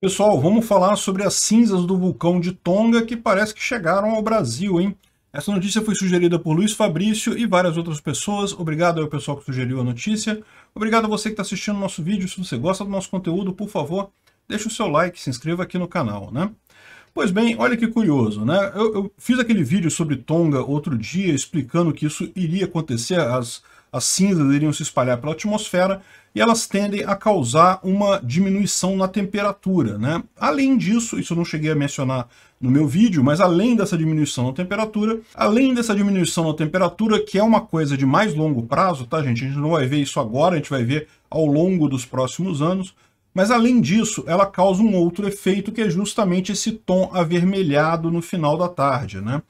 Pessoal, vamos falar sobre as cinzas do vulcão de Tonga que parece que chegaram ao Brasil, hein? Essa notícia foi sugerida por Luiz Fabrício e várias outras pessoas. Obrigado ao pessoal que sugeriu a notícia. Obrigado a você que está assistindo o nosso vídeo. Se você gosta do nosso conteúdo, por favor, deixe o seu like, se inscreva aqui no canal, né? Pois bem, olha que curioso, né? Eu, eu, fiz aquele vídeo sobre Tonga outro dia, explicando que isso iria acontecer, as, as cinzas iriam se espalhar pela atmosfera e elas tendem a causar uma diminuição na temperatura, né? Além disso, isso eu não cheguei a mencionar no meu vídeo, mas além dessa diminuição na temperatura, além dessa diminuição na temperatura, que é uma coisa de mais longo prazo, tá gente? A gente não vai ver isso agora, a gente vai ver ao longo dos próximos anos, mas além disso, ela causa um outro efeito que é justamente esse tom avermelhado no final da tarde. Né?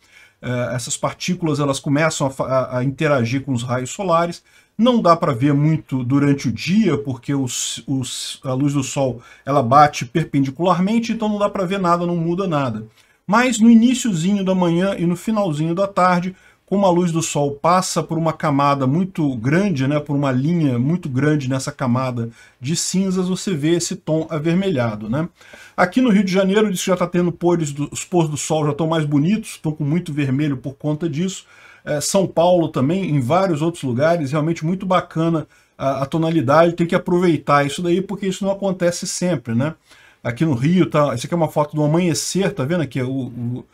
É, essas partículas elas começam a, a, interagir com os raios solares, não dá para ver muito durante o dia, porque os, os, a luz do sol ela bate perpendicularmente, então não dá para ver nada, não muda nada. Mas no iníciozinho da manhã e no finalzinho da tarde, como a luz do Sol passa por uma camada muito grande, né, por uma linha muito grande nessa camada de cinzas, você vê esse tom avermelhado. Né? Aqui no Rio de Janeiro, isso já está tendo pôres do, os pôs do Sol já estão mais bonitos, estão com muito vermelho por conta disso. É, São Paulo também, em vários outros lugares, realmente muito bacana a, a tonalidade, tem que aproveitar isso daí, porque isso não acontece sempre. Né? Aqui no Rio, tá, essa aqui é uma foto do amanhecer, tá vendo aqui? É o, o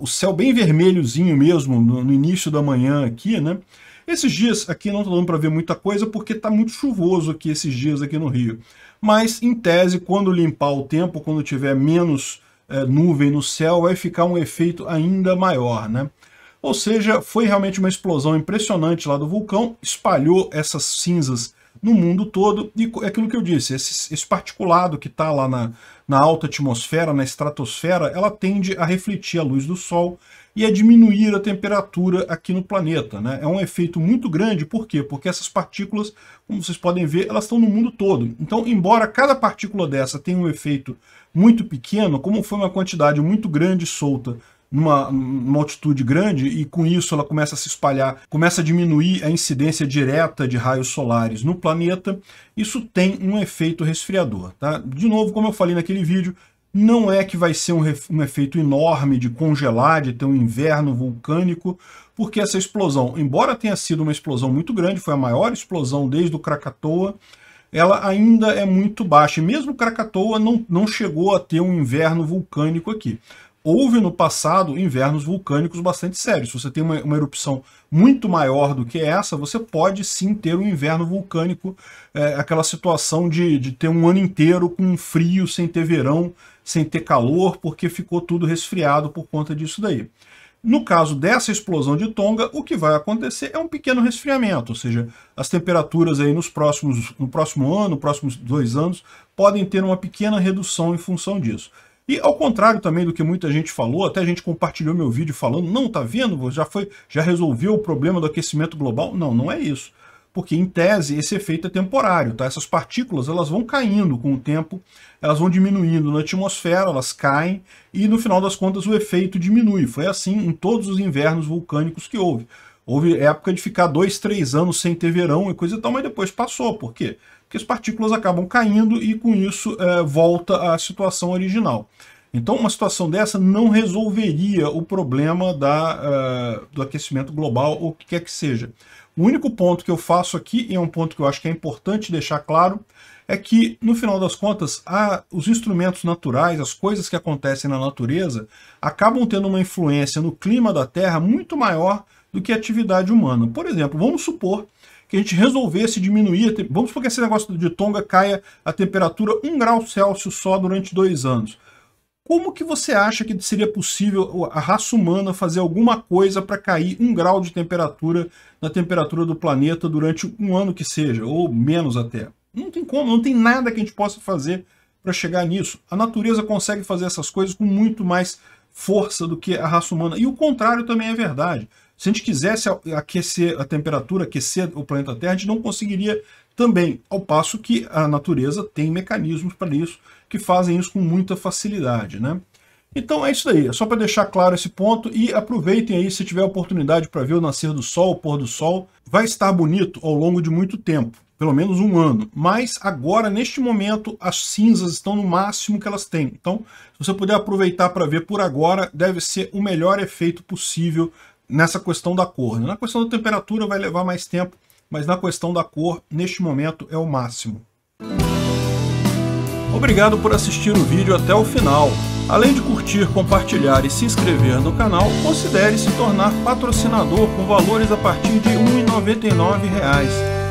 o céu bem vermelhozinho mesmo no, no início da manhã aqui, né? Esses dias aqui não está dando para ver muita coisa porque está muito chuvoso aqui esses dias aqui no Rio. Mas, em tese, quando limpar o tempo, quando tiver menos é, nuvem no céu, vai ficar um efeito ainda maior, né? Ou seja, foi realmente uma explosão impressionante lá do vulcão, espalhou essas cinzas no mundo todo. E é aquilo que eu disse, esse, esse particulado que está lá na, na alta atmosfera, na estratosfera, ela tende a refletir a luz do Sol e a diminuir a temperatura aqui no planeta. Né? É um efeito muito grande, por quê? Porque essas partículas, como vocês podem ver, elas estão no mundo todo. Então, embora cada partícula dessa tenha um efeito muito pequeno, como foi uma quantidade muito grande solta numa, numa altitude grande e com isso ela começa a se espalhar, começa a diminuir a incidência direta de raios solares no planeta, isso tem um efeito resfriador. Tá? De novo, como eu falei naquele vídeo, não é que vai ser um, um, efeito enorme de congelar, de ter um inverno vulcânico, porque essa explosão, embora tenha sido uma explosão muito grande, foi a maior explosão desde o Krakatoa, ela ainda é muito baixa, e mesmo Krakatoa não, não chegou a ter um inverno vulcânico aqui houve no passado invernos vulcânicos bastante sérios. Se você tem uma, uma, erupção muito maior do que essa, você pode sim ter um inverno vulcânico, é, aquela situação de, de ter um ano inteiro com frio, sem ter verão, sem ter calor, porque ficou tudo resfriado por conta disso daí. No caso dessa explosão de Tonga, o que vai acontecer é um pequeno resfriamento, ou seja, as temperaturas aí nos próximos, no próximo ano, próximos dois anos, podem ter uma pequena redução em função disso. E ao contrário também do que muita gente falou, até a gente compartilhou meu vídeo falando, não, tá vendo? Já foi, já resolveu o problema do aquecimento global? Não, não é isso. Porque em tese esse efeito é temporário, tá? Essas partículas, elas vão caindo com o tempo, elas vão diminuindo na atmosfera, elas caem e no final das contas o efeito diminui. Foi assim em todos os invernos vulcânicos que houve. Houve época de ficar dois, três anos sem ter verão e coisa e tal, mas depois passou. Por quê? Porque as partículas acabam caindo e com isso é, volta à situação original. Então uma situação dessa não resolveria o problema da, uh, do aquecimento global ou o que quer que seja. O único ponto que eu faço aqui, e é um ponto que eu acho que é importante deixar claro, é que, no final das contas, a, os instrumentos naturais, as coisas que acontecem na natureza, acabam tendo uma influência no clima da Terra muito maior do que a atividade humana. Por exemplo, vamos supor que a gente resolvesse diminuir, vamos supor que esse negócio de Tonga caia a temperatura 1 grau Celsius só durante dois anos. Como que você acha que seria possível a raça humana fazer alguma coisa para cair um grau de temperatura na temperatura do planeta durante um ano que seja, ou menos até? Não tem como, não tem nada que a gente possa fazer para chegar nisso. A natureza consegue fazer essas coisas com muito mais força do que a raça humana. E o contrário também é verdade. Se a gente quisesse aquecer a temperatura, aquecer o planeta Terra, a gente não conseguiria também, ao passo que a natureza tem mecanismos para isso, que fazem isso com muita facilidade, né? Então é isso aí, é só para deixar claro esse ponto e aproveitem aí se tiver oportunidade para ver o nascer do sol, o pôr do sol. Vai estar bonito ao longo de muito tempo, pelo menos um ano. Mas agora, neste momento, as cinzas estão no máximo que elas têm. Então, se você puder aproveitar para ver por agora, deve ser o melhor efeito possível nessa questão da cor. Né? Na questão da temperatura vai levar mais tempo, mas na questão da cor, neste momento, é o máximo. Obrigado por assistir o vídeo até o final. Além de curtir, compartilhar e se inscrever no canal, considere se tornar patrocinador com valores a partir de R$ 1,99